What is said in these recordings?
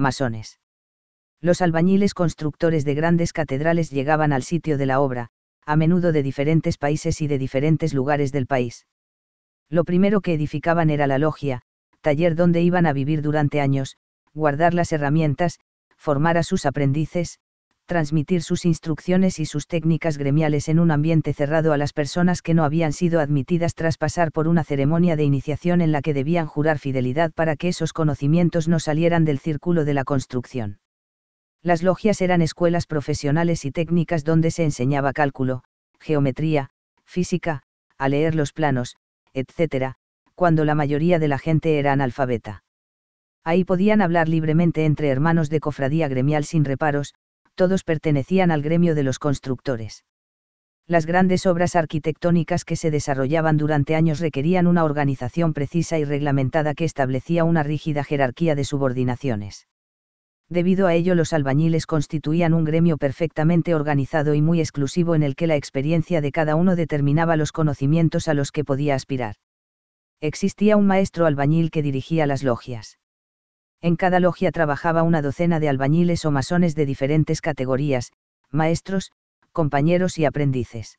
masones. Los albañiles constructores de grandes catedrales llegaban al sitio de la obra, a menudo de diferentes países y de diferentes lugares del país. Lo primero que edificaban era la logia, taller donde iban a vivir durante años, guardar las herramientas, formar a sus aprendices, transmitir sus instrucciones y sus técnicas gremiales en un ambiente cerrado a las personas que no habían sido admitidas tras pasar por una ceremonia de iniciación en la que debían jurar fidelidad para que esos conocimientos no salieran del círculo de la construcción. Las logias eran escuelas profesionales y técnicas donde se enseñaba cálculo, geometría, física, a leer los planos, etc., cuando la mayoría de la gente era analfabeta. Ahí podían hablar libremente entre hermanos de cofradía gremial sin reparos, todos pertenecían al gremio de los constructores. Las grandes obras arquitectónicas que se desarrollaban durante años requerían una organización precisa y reglamentada que establecía una rígida jerarquía de subordinaciones. Debido a ello los albañiles constituían un gremio perfectamente organizado y muy exclusivo en el que la experiencia de cada uno determinaba los conocimientos a los que podía aspirar. Existía un maestro albañil que dirigía las logias. En cada logia trabajaba una docena de albañiles o masones de diferentes categorías, maestros, compañeros y aprendices.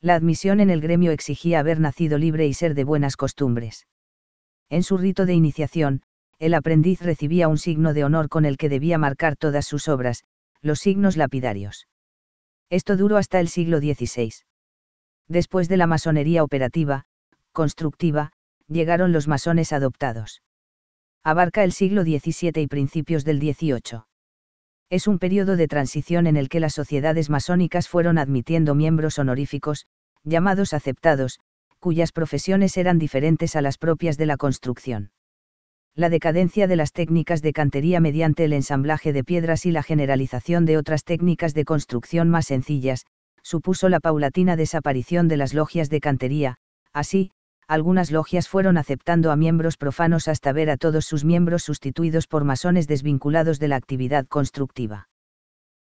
La admisión en el gremio exigía haber nacido libre y ser de buenas costumbres. En su rito de iniciación, el aprendiz recibía un signo de honor con el que debía marcar todas sus obras, los signos lapidarios. Esto duró hasta el siglo XVI. Después de la masonería operativa, constructiva, llegaron los masones adoptados abarca el siglo XVII y principios del XVIII. Es un periodo de transición en el que las sociedades masónicas fueron admitiendo miembros honoríficos, llamados aceptados, cuyas profesiones eran diferentes a las propias de la construcción. La decadencia de las técnicas de cantería mediante el ensamblaje de piedras y la generalización de otras técnicas de construcción más sencillas, supuso la paulatina desaparición de las logias de cantería, así, algunas logias fueron aceptando a miembros profanos hasta ver a todos sus miembros sustituidos por masones desvinculados de la actividad constructiva.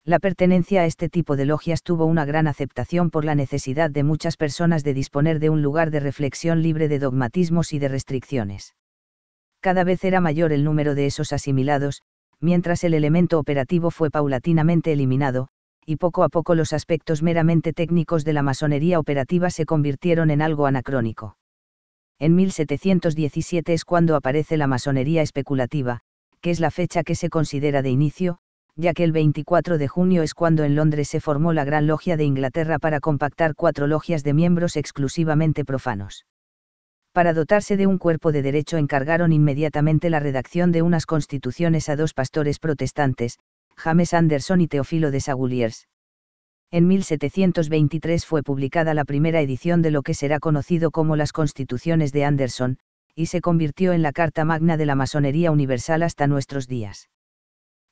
La pertenencia a este tipo de logias tuvo una gran aceptación por la necesidad de muchas personas de disponer de un lugar de reflexión libre de dogmatismos y de restricciones. Cada vez era mayor el número de esos asimilados, mientras el elemento operativo fue paulatinamente eliminado, y poco a poco los aspectos meramente técnicos de la masonería operativa se convirtieron en algo anacrónico en 1717 es cuando aparece la masonería especulativa, que es la fecha que se considera de inicio, ya que el 24 de junio es cuando en Londres se formó la Gran Logia de Inglaterra para compactar cuatro logias de miembros exclusivamente profanos. Para dotarse de un cuerpo de derecho encargaron inmediatamente la redacción de unas constituciones a dos pastores protestantes, James Anderson y Teofilo de Saguliers en 1723 fue publicada la primera edición de lo que será conocido como las Constituciones de Anderson, y se convirtió en la Carta Magna de la Masonería Universal hasta nuestros días.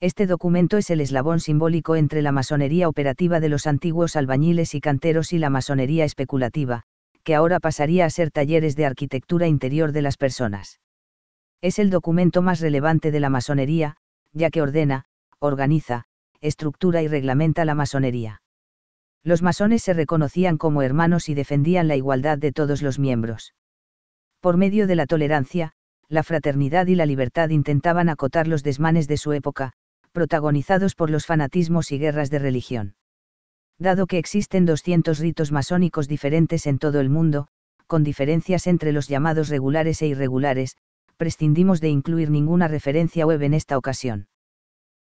Este documento es el eslabón simbólico entre la masonería operativa de los antiguos albañiles y canteros y la masonería especulativa, que ahora pasaría a ser talleres de arquitectura interior de las personas. Es el documento más relevante de la masonería, ya que ordena, organiza, estructura y reglamenta la masonería los masones se reconocían como hermanos y defendían la igualdad de todos los miembros. Por medio de la tolerancia, la fraternidad y la libertad intentaban acotar los desmanes de su época, protagonizados por los fanatismos y guerras de religión. Dado que existen 200 ritos masónicos diferentes en todo el mundo, con diferencias entre los llamados regulares e irregulares, prescindimos de incluir ninguna referencia web en esta ocasión.